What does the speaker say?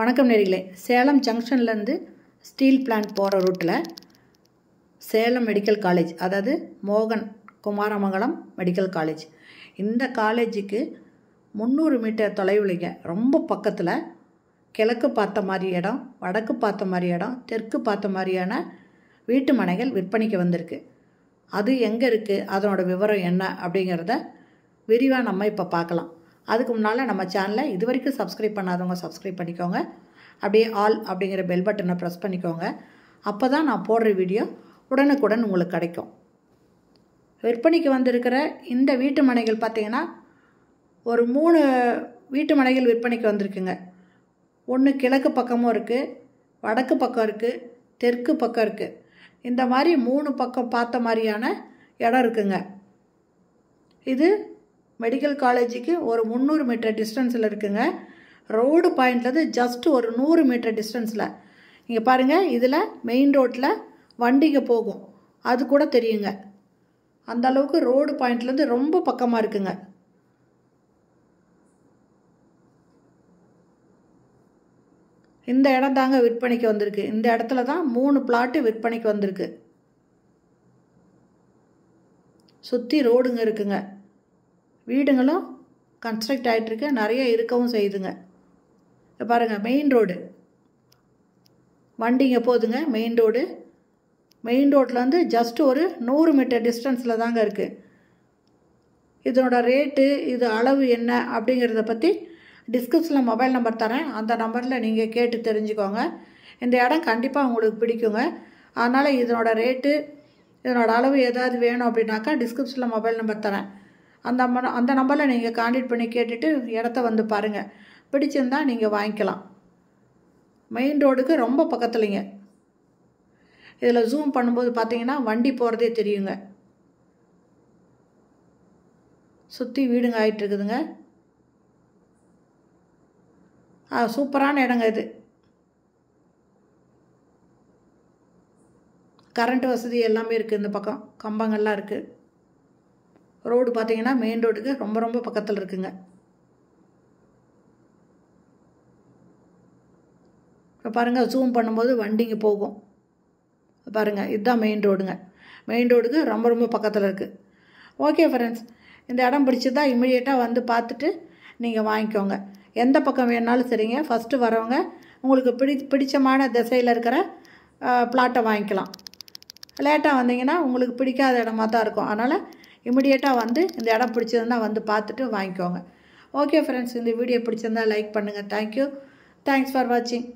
வணக்கம் நேரிகளே சேலம் ஜங்ஷன்லேருந்து ஸ்டீல் பிளான்ட் போகிற ரூட்டில் சேலம் மெடிக்கல் காலேஜ் அதாவது மோகன் குமாரமங்கலம் மெடிக்கல் காலேஜ் இந்த காலேஜுக்கு முந்நூறு மீட்டர் தொலைவுலிங்க ரொம்ப பக்கத்தில் கிழக்கு பார்த்த மாதிரி இடம் வடக்கு பார்த்த மாதிரி இடம் தெற்கு பார்த்த மாதிரியான வீட்டு மனைகள் விற்பனைக்கு வந்திருக்கு அது எங்கே இருக்குது அதனோட விவரம் என்ன அப்படிங்கிறத விரிவாக நம்ம இப்போ பார்க்கலாம் அதுக்கு முன்னால் நம்ம சேனலை இது வரைக்கும் சப்ஸ்கிரைப் பண்ணாதவங்க சப்ஸ்கிரைப் பண்ணிக்கோங்க அப்படியே ஆல் அப்படிங்கிற பெல் பட்டனை ப்ரெஸ் பண்ணிக்கோங்க அப்போ தான் நான் போடுற வீடியோ உடனுக்குடன் உங்களுக்கு கிடைக்கும் விற்பனைக்கு வந்திருக்கிற இந்த வீட்டு மனைகள் பார்த்திங்கன்னா ஒரு மூணு வீட்டு மனைகள் விற்பனைக்கு வந்திருக்குங்க ஒன்று கிழக்கு பக்கமும் இருக்குது வடக்கு பக்கம் இருக்குது தெற்கு பக்கம் இருக்குது இந்த மாதிரி மூணு பக்கம் பார்த்த மாதிரியான இடம் இருக்குங்க இது மெடிக்கல் காலேஜுக்கு ஒரு முந்நூறு மீட்டர் டிஸ்டன்ஸில் இருக்குங்க ரோடு பாயிண்ட்லேருந்து ஜஸ்ட் ஒரு நூறு மீட்டர் டிஸ்டன்ஸில் இங்கே பாருங்கள் இதில் மெயின் ரோட்டில் வண்டிங்க போகும் அது கூட தெரியுங்க அந்த அளவுக்கு ரோடு பாயிண்ட்லேருந்து ரொம்ப பக்கமாக இருக்குங்க இந்த இடம் தாங்க விற்பனைக்கு வந்திருக்கு இந்த இடத்துல தான் மூணு பிளாட்டு விற்பனைக்கு வந்திருக்கு சுற்றி ரோடுங்க இருக்குங்க வீடுங்களும் கன்ஸ்ட்ரக்ட் ஆகிட்டுருக்கு நிறைய இருக்கவும் செய்யுதுங்க பாருங்கள் மெயின் ரோடு வண்டிங்க போதுங்க மெயின் ரோடு மெயின் ரோட்லேருந்து ஜஸ்ட் ஒரு நூறு மீட்டர் டிஸ்டன்ஸில் தாங்க இருக்குது இதனோட ரேட்டு இது அளவு என்ன அப்படிங்கிறத பற்றி டிஸ்கிரிப்ஷனில் மொபைல் நம்பர் தரேன் அந்த நம்பரில் நீங்கள் கேட்டு தெரிஞ்சுக்கோங்க இந்த இடம் கண்டிப்பாக உங்களுக்கு பிடிக்குங்க அதனால் இதனோட ரேட்டு இதனோட அளவு ஏதாவது வேணும் அப்படின்னாக்கா டிஸ்கிரிப்ஷனில் மொபைல் நம்பர் தரேன் அந்த அந்த நம்பரில் நீங்கள் கான்டாக்ட் பண்ணி கேட்டுட்டு இடத்த வந்து பாருங்கள் பிடிச்சிருந்தா நீங்கள் வாங்கிக்கலாம் மெயின் ரோடுக்கு ரொம்ப பக்கத்துலைங்க இதில் ஜூம் பண்ணும்போது பார்த்தீங்கன்னா வண்டி போகிறதே தெரியுங்க சுற்றி வீடுங்க ஆகிட்டுருக்குதுங்க ஆ சூப்பரான இடங்க இது கரண்ட் வசதி எல்லாமே இருக்குது இந்த பக்கம் கம்பங்கள்லாம் இருக்குது ரோடு பார்த்தீங்கன்னா மெயின் ரோடுக்கு ரொம்ப ரொம்ப பக்கத்தில் இருக்குங்க இப்போ பாருங்கள் ஜூம் பண்ணும்போது வண்டிங்க போகும் பாருங்கள் இதுதான் மெயின் ரோடுங்க மெயின் ரோடுக்கு ரொம்ப ரொம்ப பக்கத்தில் இருக்குது ஓகே ஃப்ரெண்ட்ஸ் இந்த இடம் பிடிச்சதா இமீடியட்டாக வந்து பார்த்துட்டு நீங்கள் வாங்கிக்கோங்க எந்த பக்கம் வேணாலும் சரிங்க ஃபஸ்ட்டு வரவங்க உங்களுக்கு பிடி பிடிச்சமான திசையில் இருக்கிற பிளாட்டை வாங்கிக்கலாம் லேட்டாக வந்தீங்கன்னா உங்களுக்கு பிடிக்காத இடமா தான் இருக்கும் அதனால் இமிடியேட்டாக வந்து இந்த இடம் பிடிச்சதுன்னா வந்து பார்த்துட்டு வாங்கிக்கோங்க ஓகே ஃப்ரெண்ட்ஸ் இந்த வீடியோ பிடிச்சிருந்தா லைக் பண்ணுங்கள் தேங்க்யூ தேங்க்ஸ் ஃபார் வாட்சிங்